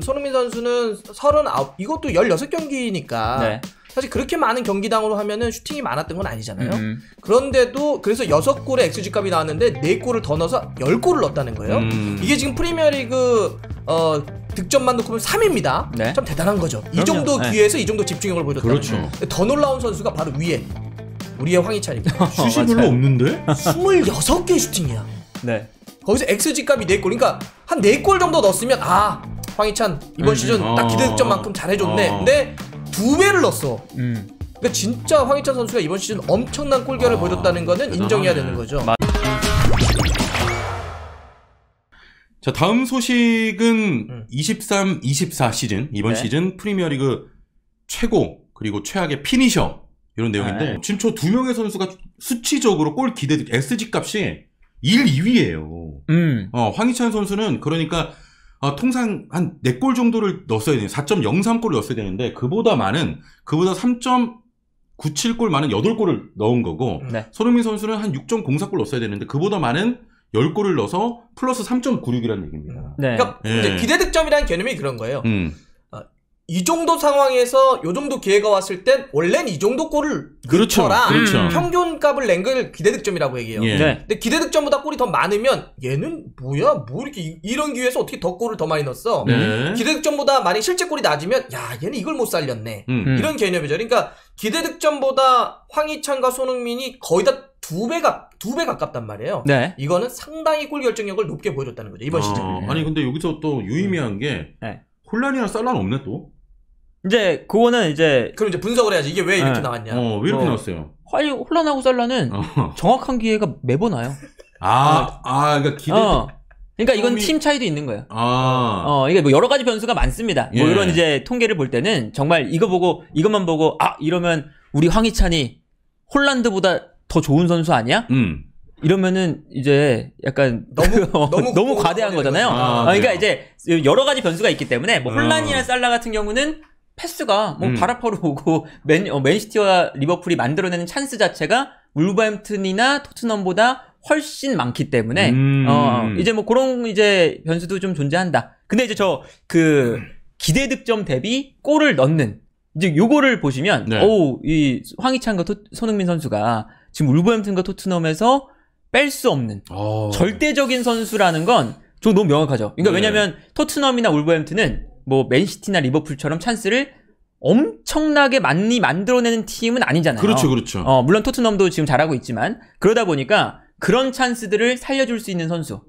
손흥민 선수는 39 이것도 16경기니까 네. 사실 그렇게 많은 경기당으로 하면은 슈팅이 많았던 건 아니잖아요. 음. 그런데도 그래서 6골의 XG 값이 나왔는데 4골을 더 넣어서 10골을 넣었다는 거예요. 음. 이게 지금 프리미어리그 어 득점만 놓고 보면 3입니다. 네. 참 대단한 거죠. 그럼요. 이 정도 네. 기회에서 이 정도 집중력을 보여줬다 그렇죠. 더 놀라운 선수가 바로 위에 우리의 황희찬입니다. 어, 슛이 별로 없는데? 26개 슈팅이야. 네. 거기서 XG 값이 4골. 그러니까 한 4골 정도 넣었으면 아 황희찬 이번 음, 음. 시즌 어, 딱 기대득점만큼 잘해줬네. 어. 근데 두 배를 넣었어. 음. 그러 진짜 황희찬 선수가 이번 시즌 엄청난 골결을 어, 보였다는 거는 대단하네. 인정해야 되는 거죠. 맞- 자 다음 소식은 음. 23, 24 시즌 이번 네. 시즌 프리미어리그 최고 그리고 최악의 피니셔 이런 내용인데 네. 지금 초두 명의 선수가 수치적으로 골 기대 SG 값이 1, 2위예요. 음. 어, 황희찬 선수는 그러니까 어, 통상 한 4골 정도를 넣었어야 되는 4.03골을 넣었어야 되는데 그보다 많은 그보다 3.97골 많은 8골을 넣은 거고 네. 손흥민 선수는 한 6.04골 넣었어야 되는데 그보다 많은 10골을 넣어서 플러스 3.96이라는 얘기입니다. 네. 그러니까 네. 기대 득점이라는 개념이 그런 거예요. 음. 이 정도 상황에서 요 정도 기회가 왔을 땐 원래는 이 정도 골을 그렇죠. 그렇죠. 음, 평균값을 낸걸 기대득점이라고 얘기해요. 예. 네. 근데 기대득점보다 골이 더 많으면 얘는 뭐야? 뭐 이렇게 이런 기회에서 어떻게 더 골을 더 많이 넣었어? 네. 기대득점보다 많이 실제 골이 낮으면 야 얘는 이걸 못 살렸네. 음. 음. 이런 개념이죠. 그러니까 기대득점보다 황희찬과 손흥민이 거의 다 두 배가 두 배 가깝단 말이에요. 네. 이거는 상당히 골 결정력을 높게 보여줬다는 거죠 이번 아, 시즌. 아니 근데 여기서 또 유의미한 게 네. 홀란이랑 살라 없네 또. 이제 그거는 이제 그럼 이제 분석을 해야지 이게 왜 이렇게 네. 나왔냐? 어, 왜 이렇게 어. 나왔어요? 아니 혼란하고 살라는 어. 정확한 기회가 매번 와요. 아, 어. 아, 그러니까 기대. 어. 그러니까 이건 팀 차이도 있는 거예요. 아. 어, 이게 뭐 여러 가지 변수가 많습니다. 뭐 예. 뭐 이런 이제 통계를 볼 때는 정말 이거 보고 이것만 보고 아 이러면 우리 황희찬이 홀란드보다 더 좋은 선수 아니야? 음. 이러면은 이제 약간 너무 어, 너무, 너무 과대한 거잖아요. 아, 어, 그러니까 네. 이제 여러 가지 변수가 있기 때문에 뭐혼란이나 아. 살라 같은 경우는 패스가 뭐 음. 바라파로 오고 맨, 어, 맨시티와 리버풀이 만들어내는 찬스 자체가 울버햄튼이나 토트넘보다 훨씬 많기 때문에 음. 어, 어 이제 뭐 그런 이제 변수도 좀 존재한다. 근데 이제 저 그 기대 득점 대비 골을 넣는 이제 요거를 보시면 네. 오이 황희찬과 토, 손흥민 선수가 지금 울버햄튼과 토트넘에서 뺄 수 없는 오. 아. 절대적인 선수라는 건저 너무 명확하죠. 그러니까 네. 왜냐면 토트넘이나 울버햄튼은 뭐 맨시티나 리버풀처럼 찬스를 엄청나게 많이 만들어내는 팀은 아니잖아요. 그렇죠, 그렇죠. 어, 물론 토트넘도 지금 잘하고 있지만 그러다 보니까 그런 찬스들을 살려줄 수 있는 선수.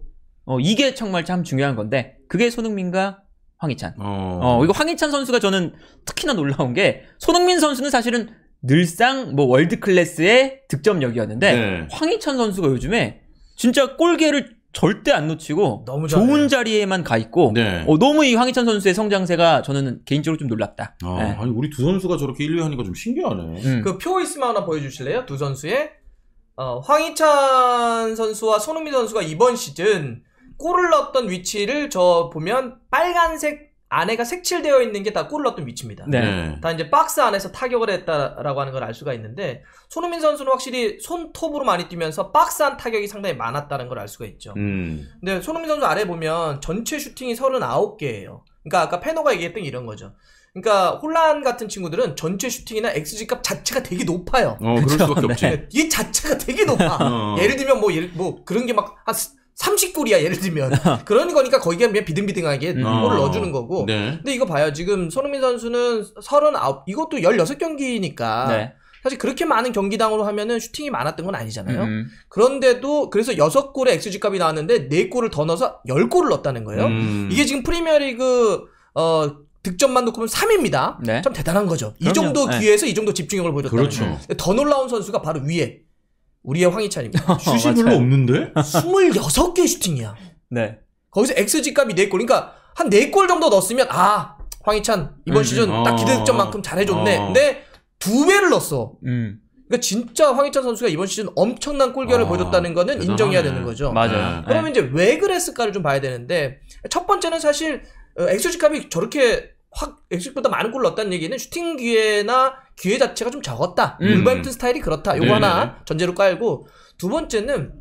어, 이게 정말 참 중요한 건데 그게 손흥민과 황희찬. 어... 어, 이거 황희찬 선수가 저는 특히나 놀라운 게 손흥민 선수는 사실은 늘상 뭐 월드 클래스의 득점력이었는데 네. 황희찬 선수가 요즘에 진짜 골계를 절대 안 놓치고 좋은 자리에만 가 있고 네. 어, 너무 이 황희찬 선수의 성장세가 저는 개인적으로 좀 놀랍다. 아, 네. 니 우리 두 선수가 저렇게 1, 2 하니까 좀 신기하네. 음. 그표 있으면 하나 보여주실래요? 두 선수의 어, 황희찬 선수와 손흥민 선수가 이번 시즌 골을 넣었던 위치를 저 보면 빨간색 안에가 색칠되어 있는 게 다꿀을 넣었던 위치입니다. 네. 다 이제 박스 안에서 타격을 했다라고 하는 걸 알 수가 있는데 손흥민 선수는 확실히 손톱으로 많이 뛰면서 박스 안 타격이 상당히 많았다는 걸 알 수가 있죠. 음. 근데 손흥민 선수 아래 보면 전체 슈팅이 39개예요. 그러니까 아까 페노가 얘기했던 이런 거죠. 그러니까 혼란 같은 친구들은 전체 슈팅이나 xg 값 자체가 되게 높아요. 어, 그럴 수밖에 그렇죠? 없지. 네. 얘 자체가 되게 높아. 어. 예를 들면 뭐, 예뭐 그런 게막한 30골이야 예를 들면 그런 거니까 거기에 그냥 비등비등하게 골을 음. 어. 넣어주는 거고 네. 근데 이거 봐요 지금 손흥민 선수는 39 이것도 16경기니까 네. 사실 그렇게 많은 경기당으로 하면은 슈팅이 많았던 건 아니잖아요 음. 그런데도 그래서 6골의 XG 값이 나왔는데 4골을 더 넣어서 10골을 넣었다는 거예요 음. 이게 지금 프리미어리그 어 득점만 놓고 보면 3입니다. 네. 참 대단한 거죠. 그럼요. 이 정도 네. 기회에서 네. 이 정도 집중력을 보여줬다. 그렇죠. 더 놀라운 선수가 바로 위에 우리의 황희찬입니다. 슛이 별로 없는데? 26개 슈팅이야. 네. 거기서 XG 값이 4골. 그러니까 한 4골 정도 넣었으면 아, 황희찬 이번 음, 시즌 음, 어, 딱 기대 득점만큼 잘해 줬네. 어. 근데 두 배를 넣었어. 음. 그러니까 진짜 황희찬 선수가 이번 시즌 엄청난 골결을 어, 보여줬다는 거는 대단하네. 인정해야 되는 거죠. 맞아요. 네. 그러면 이제 왜 그랬을까를 좀 봐야 되는데 첫 번째는 사실 엑소지 어, 값이 저렇게 확 엑스보다 많은 골을 넣었다는 얘기는 슈팅 기회나 기회 자체가 좀 적었다. 음. 울버햄튼 스타일이 그렇다. 요거 네 하나 전제로 깔고 두 번째는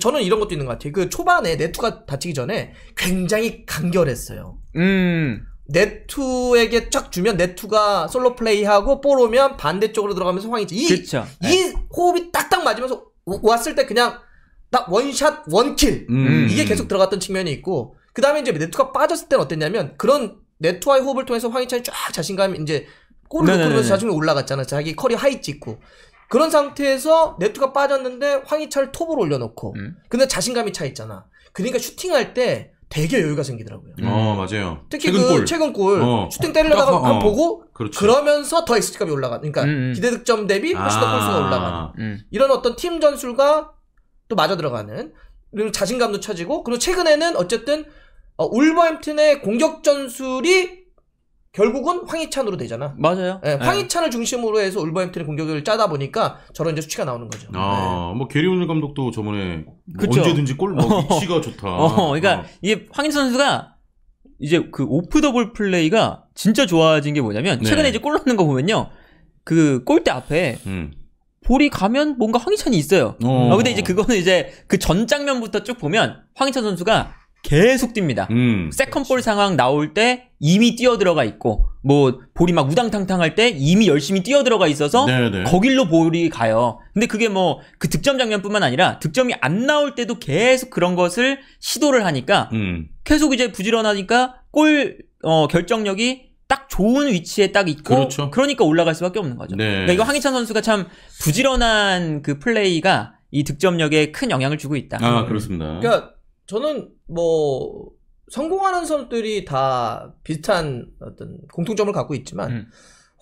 저는 이런 것도 있는 것 같아요. 그 초반에 네투가 다치기 전에 굉장히 간결했어요. 음. 네투에게 쫙 주면 네투가 솔로 플레이하고 볼 오면 반대쪽으로 들어가면서 황이지. 이, 그쵸. 이 네. 호흡이 딱딱 맞으면서 왔을 때 그냥 딱 원샷 원킬 음. 이게 계속 들어갔던 측면이 있고 그 다음에 이제 네트가 빠졌을 때는 어땠냐면 그런 네트와의 호흡을 통해서 황희찬이 쫙 자신감이 이제 골을 넣으면서 자신감이 올라갔잖아. 자기 커리 하이 찍고. 그런 상태에서 네트가 빠졌는데 황희찬을 톱으로 올려놓고. 음. 근데 자신감이 차 있잖아. 그러니까 슈팅할 때 되게 여유가 생기더라고요. 음. 어, 맞아요. 특히 최근 그 골. 최근 골 어. 슈팅 때리려다가 어. 보고 그렇죠. 그러면서더 XG값이 올라가. 그러니까 음음. 기대 득점 대비 훨씬 더 아. 골수가 올라가는 음. 이런 어떤 팀 전술과 또 맞아 들어가는 그리고 자신감도 쳐지고 그리고 최근에는 어쨌든 어, 울버햄튼의 공격 전술이 결국은 황희찬으로 되잖아. 맞아요. 네, 황희찬을 중심으로 해서 울버햄튼의 공격을 짜다 보니까 저런 이제 수치가 나오는 거죠. 아, 네. 뭐 게리 오늘 감독도 저번에 뭐 언제든지 골 뭐 위치가 좋다. 어, 그러니까 어. 이게 황희찬 선수가 이제 그 오프 더블 플레이가 진짜 좋아진 게 뭐냐면 네. 최근에 이제 골 넣는 거 보면요. 그 골대 앞에 음. 볼이 가면 뭔가 황희찬이 있어요. 어. 어, 근데 이제 그거는 이제 그 전 장면부터 쭉 보면 황희찬 선수가 계속 뜁니다. 음. 세컨볼 상황 나올 때 이미 뛰어 들어가 있고 뭐 볼이 막 우당탕탕할 때 이미 열심히 뛰어 들어가 있어서 네네. 네. 거길로 볼이 가요. 근데 그게 뭐 그 득점 장면뿐만 아니라 득점이 안 나올 때도 계속 그런 것을 시도를 하니까 음. 계속 이제 부지런하니까 골 어, 결정력이 딱 좋은 위치에 딱 있고 그렇죠. 그러니까 올라갈 수밖에 없는 거죠. 네. 그러니까 이거 황희찬 선수가 참 부지런한 그 플레이가 이 득점력에 큰 영향을 주고 있다. 아 그렇습니다. 그러니까 저는 뭐 성공하는 선수들이 다 비슷한 어떤 공통점을 갖고 있지만 음.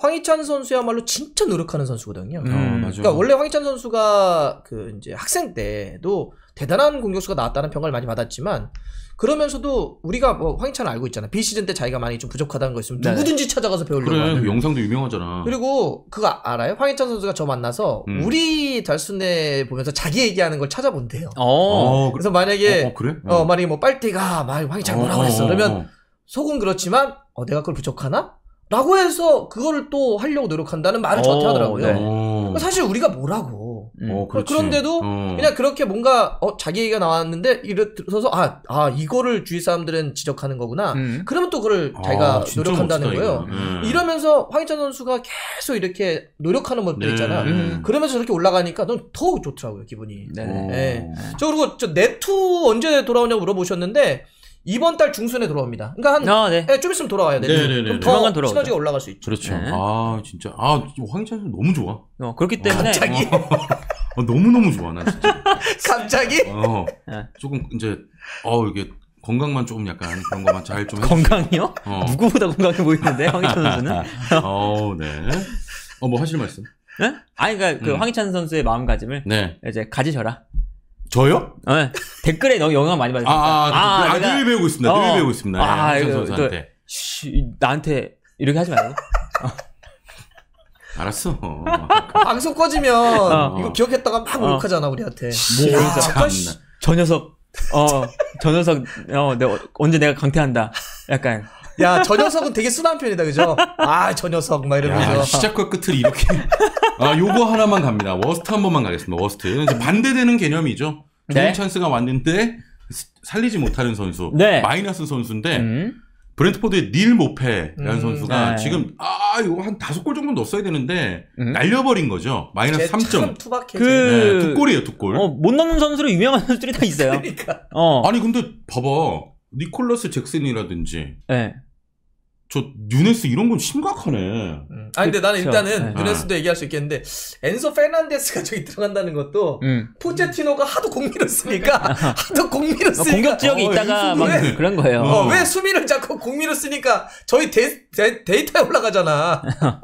황희찬 선수야말로 진짜 노력하는 선수거든요. 음, 음. 그러니까 원래 황희찬 선수가 그 이제 학생 때도 대단한 공격수가 나왔다는 평가를 많이 받았지만 그러면서도 우리가 뭐 황희찬을 알고 있잖아. 비시즌 때 자기가 많이 좀 부족하다는 거 있으면 네. 누구든지 찾아가서 배우려고 그래, 하는. 그 영상도 유명하잖아. 그리고 그거 아, 알아요? 황희찬 선수가 저 만나서 음. 우리 달순에 보면서 자기 얘기하는 걸 찾아본대요. 어. 어, 그래서 만약에 어, 어 그래? 어, 어. 만약에 뭐 빨대가 막 황희찬 뭐라고 했어. 그러면 속은 그렇지만 어 내가 그걸 부족하나? 라고 해서 그거를 또 하려고 노력한다는 말을 저한테 어, 하더라고요. 네. 음. 사실 우리가 뭐라고. 음. 어, 그런데도 어. 그냥 그렇게 뭔가 어, 자기 얘기가 나왔는데 이래 들서 아, 아 이거를 주위 사람들은 지적하는 거구나. 음. 그러면 또 그걸 아, 자기가 아, 노력한다는 멋있다, 거예요. 음. 이러면서 황희찬 선수가 계속 이렇게 노력하는 것들 네. 있잖아. 음. 그러면서 저렇게 올라가니까 넌더 좋더라고요 기분이. 네. 네. 저 그리고 저 네투 언제 돌아오냐고 물어보셨는데 이번 달 중순에 돌아옵니다. 그러니까 한, 아, 네. 네, 있으면 돌아와요. 네, 네, 네. 그럼 네. 더돌아오 시너지가 올라갈 수 있죠. 그렇죠. 네. 아, 진짜. 아, 황희찬 선 너무 좋아. 어, 그렇기 어, 때문에. 갑자기. 뭐. 어, 너무너무 좋아, 나 진짜. 갑자기? 어, 네. 조금 이제, 어, 이게 건강만 조금 약간 그런 것만 잘 좀. 건강이요? 어. 누구보다 건강해 보이는데, 황희찬 선수는? 어, 네. 어, 뭐 하실 말씀? 네? 아니, 그러니까 그 음. 그 황희찬 선수의 마음가짐을 네. 이제 가지셔라. 저요? 네. 댓글에 너무 영향 많이 받으니까. 아, 아, 아, 아, 늘 내가... 배우고 있습니다. 어. 배우고 있습니다. 아, 예, 이거, 또, 쉬, 나한테 이렇게 하지 말고. 어. 알았어. 방송 꺼지면 어. 이거 기억했다가 막 욕하잖아 어. 우리한테. 뭐 야, 저 녀석. 어, 저 녀석. 어, 내가, 언제 내가 강퇴한다. 약간. 야, 저 녀석은 되게 순한 편이다, 그죠? 아, 저 녀석, 막 이러면서. 야, 시작과 끝을 이렇게. 아, 요거 하나만 갑니다. 워스트 한 번만 가겠습니다, 워스트. 반대되는 개념이죠. 좋은 네. 찬스가 왔는데, 살리지 못하는 선수. 네. 마이너스 선수인데, 음. 브랜트포드의 닐 모페라는 음, 선수가 네. 지금 아 이거 한 다섯 골 정도 넣었어야 되는데 음? 날려버린 거죠 마이너스 3점 그... 네, 골이에요 두 골. 어, 못 넣는 선수로 유명한 선수들이 다 있어요. 그러니까. 어. 아니 근데 봐봐 니콜러스 잭슨이라든지 네. 저 뉴네스 이런 건 심각하네. 음. 아 근데 나는 일단은 네. 뉴네스도 아. 얘기할 수 있겠는데 엔소 페난데스가 저기 들어간다는 것도 음. 포체티노가 하도 공 밀었으니까 그러니까. 하도 공 밀었으니까 어, 공격 지역에 어, 있다가 막 그런 거예요. 어, 왜 수비를 자꾸 공 밀었으니까 저희 데, 데, 데이터에 올라가잖아.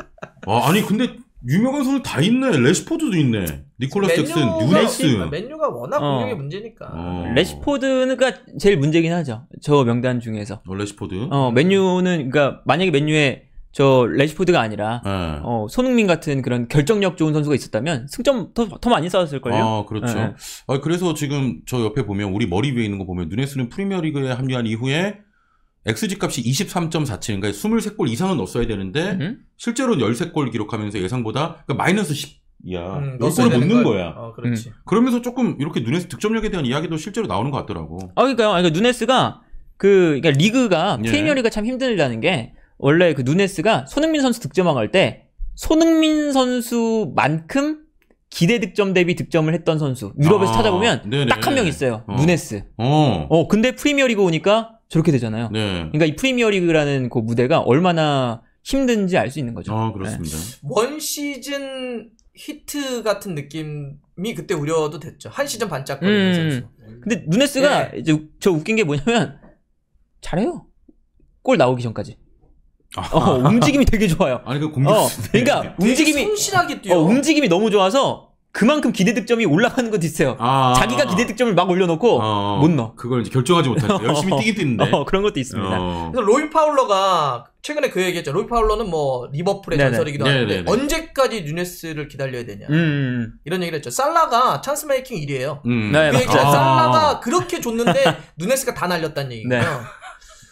아, 아니 근데 유명한 선수 다 있네. 레시포드도 있네. 니콜라스 잭슨, 뉴나스. 그러니까 맨유가 워낙 어. 공격의 문제니까. 어. 레시포드가 제일 문제긴 하죠. 저 명단 중에서. 어, 레시포드? 어, 맨유는 그니까 만약에 맨유에 저 레시포드가 아니라 네. 어, 손흥민 같은 그런 결정력 좋은 선수가 있었다면 승점 더, 더 많이 쌓았을 걸요. 아 그렇죠. 네. 아, 그래서 지금 저 옆에 보면 우리 머리 위에 있는 거 보면 뉴네스는 프리미어리그에 합류한 이후에 xg 값이 23.47인가 23골 그러니까 이상은 넣었어야 되는데 으 실제로 13골 기록하면서 예상보다 그러니까 마이너스 10이야. 음, 몇 골을 못 넣은 거야. 어, 그렇지. 음. 그러면서 조금 이렇게 누네스 득점력에 대한 이야기도 실제로 나오는 것 같더라고. 아 그러니까요. 그러니까 누네스가 그 그러니까 리그가 예. 프리미어리가 참 힘들다는 게 원래 그 누네스가 손흥민 선수 득점왕 할 때 손흥민 선수만큼 기대 득점 대비 득점을 했던 선수 유럽에서 아, 찾아보면 딱 한 명 있어요. 어. 누네스. 어. 어 근데 프리미어리그 오니까 저렇게 되잖아요. 네. 그러니까 이 프리미어리그라는 그 무대가 얼마나 힘든지 알 수 있는 거죠. 아 그렇습니다. 네. 원 시즌 히트 같은 느낌이 그때 우려도 됐죠. 한 시즌 반짝거리는 음. 선수. 근데 누네스가 네. 이제 저 웃긴 게 뭐냐면 잘해요. 골 나오기 전까지. 아. 어, 움직임이 되게 좋아요. 아니 그 공격. 어, 그러니까 움직임이 성실하게 뛰어. 어, 움직임이 너무 좋아서 그만큼 기대 득점이 올라가는 것도 있어요. 아, 자기가 기대 득점을 막 올려놓고 어, 못 넣어. 그걸 이제 결정하지 못하죠. 열심히 뛰긴 뛰는데. 어, 그런 것도 있습니다. 어. 그래서 로이 파울러가 최근에 그 얘기했죠. 로이 파울러는 뭐 리버풀의 네네. 전설이기도 네네. 하는데 네네. 언제까지 뉴네스를 기다려야 되냐 음, 음, 음. 이런 얘기를 했죠. 살라가 찬스 메이킹 1위에요. 음. 네, 그 얘기죠. 네. 아. 살라가 그렇게 줬는데 뉴네스가다 날렸다는 얘기고요. 네.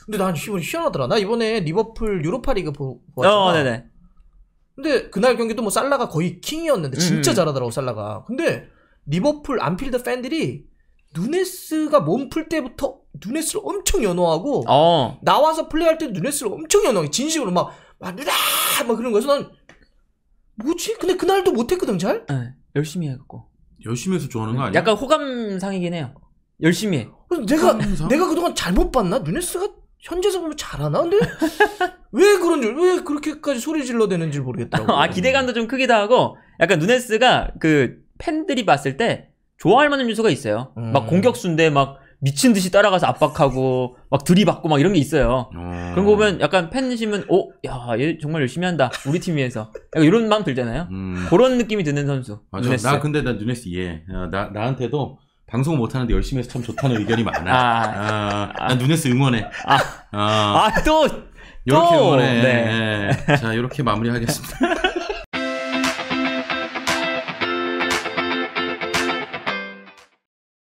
근데 난 이번 희한하더라. 나 이번에 리버풀 유로파리그 보고 왔잖아. 어, 네네. 근데 그날 경기도 뭐 살라가 거의 킹이었는데 진짜 음. 잘하더라고 살라가. 근데 리버풀 안필드 팬들이 누네스가 몸풀 때부터 누네스를 엄청 연호하고 어. 나와서 플레이할 때 누네스를 엄청 연호해 진심으로 막막 누나 막 그런 거에서 난 뭐지? 근데 그날도 못했거든 잘. 네, 열심히 해갖고. 열심히 해서 좋아하는 거 네, 아니야? 약간 호감상이긴 해요. 열심히 해. 내가 호감상? 내가 그동안 잘못 봤나? 누네스가 현재서 보면 잘하나? 근데 왜 그런지 왜 그렇게까지 소리 질러 대는지 모르겠더라고. 아 기대감도 좀 크기도 하고 약간 누네스가 그 팬들이 봤을 때 좋아할 만한 요소가 있어요. 음. 막 공격수인데 막 미친 듯이 따라가서 압박하고 막 들이받고 막 이런 게 있어요. 음. 그런 거 보면 약간 팬심은 오, 어, 야, 얘 정말 열심히 한다. 우리 팀 위해서. 약간 이런 마음 들잖아요. 음. 그런 느낌이 드는 선수. 맞아. 누네스. 나 근데 나 누네스 이해. 예. 어, 나 나한테도 방송 못하는데 열심히 해서 참 좋다는 의견이 많아. 아, 아, 아. 난 눈에서 응원해. 아, 아, 아 또! 이렇게 응원해. 네. 네. 자, 이렇게 마무리하겠습니다.